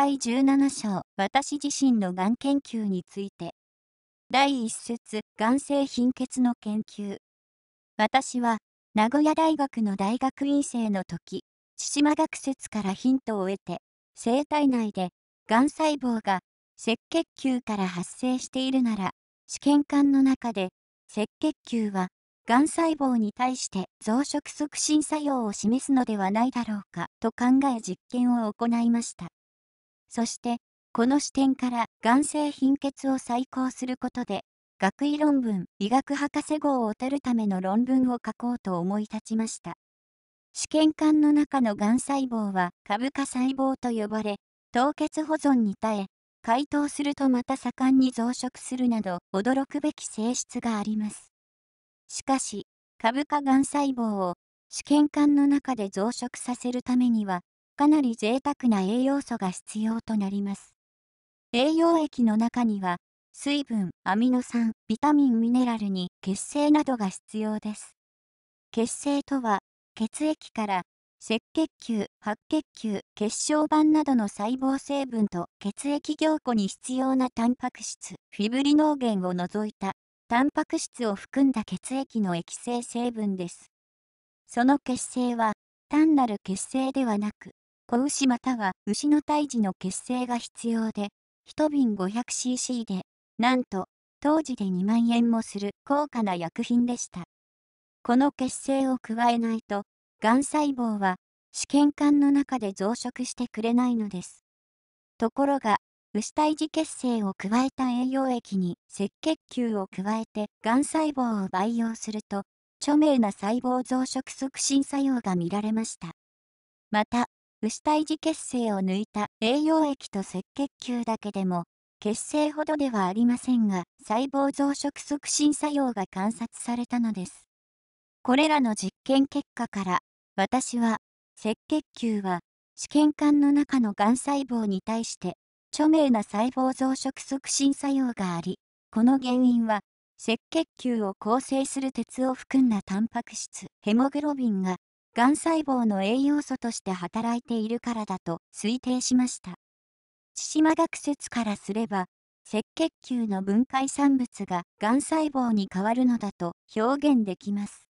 第17章私自身のがん研究について第1節がん性貧血の研究私は名古屋大学の大学院生の時千島学説からヒントを得て生体内でがん細胞が赤血球から発生しているなら試験管の中で赤血球はがん細胞に対して増殖促進作用を示すのではないだろうかと考え実験を行いました。そして、この視点から眼性貧血を再考することで、学位論文医学博士号を取るための論文を書こうと思い立ちました。試験管の中のがん細胞は株価細胞と呼ばれ、凍結保存に耐え、解凍するとまた盛んに増殖するなど驚くべき性質があります。しかし、株価がん細胞を試験管の中で増殖させるためにはかなり贅沢な栄養素が必要となります。栄養液の中には、水分、アミノ酸、ビタミン、ミネラルに血清などが必要です。血清とは、血液から赤血球、白血球、血小板などの細胞成分と血液凝固に必要なタンパク質、フィブリノーゲンを除いた、タンパク質を含んだ血液の液性成分です。その血清は、単なる血清ではなく、子牛または牛の胎児の血清が必要で、1瓶 500cc で、なんと、当時で2万円もする高価な薬品でした。この血清を加えないと、がん細胞は試験管の中で増殖してくれないのです。ところが、牛胎児血清を加えた栄養液に赤血球を加えて、がん細胞を培養すると、著名な細胞増殖促進作用が見られました。また、牛胎児血清を抜いた栄養液と赤血球だけでも、血清ほどではありませんが、細胞増殖促進作用が観察されたのです。これらの実験結果から、私は、赤血球は、試験管の中のがん細胞に対して、著名な細胞増殖促進作用があり、この原因は、赤血球を構成する鉄を含んだタンパク質、ヘモグロビンが、がん細胞の栄養素として働いているからだと推定しました。千島学説からすれば、赤血球の分解産物ががん細胞に変わるのだと表現できます。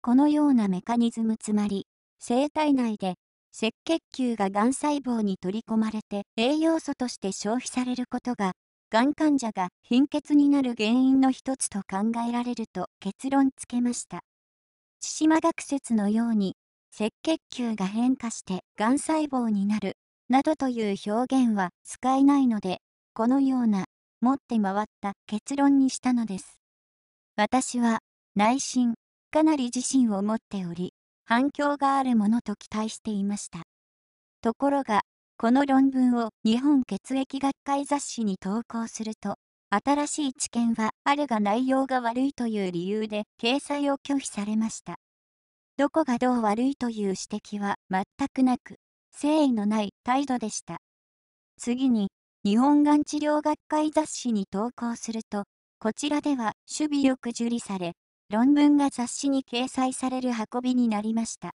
このようなメカニズムつまり、生体内で赤血球ががん細胞に取り込まれて栄養素として消費されることががん患者が貧血になる原因の一つと考えられると結論付けました。千島学説のように赤血球が変化してがん細胞になるなどという表現は使えないのでこのような持って回った結論にしたのです私は内心かなり自信を持っており反響があるものと期待していましたところがこの論文を日本血液学会雑誌に投稿すると新しい知見はあるが内容が悪いという理由で掲載を拒否されました。どこがどう悪いという指摘は全くなく、誠意のない態度でした。次に、日本がん治療学会雑誌に投稿すると、こちらでは守備よく受理され、論文が雑誌に掲載される運びになりました。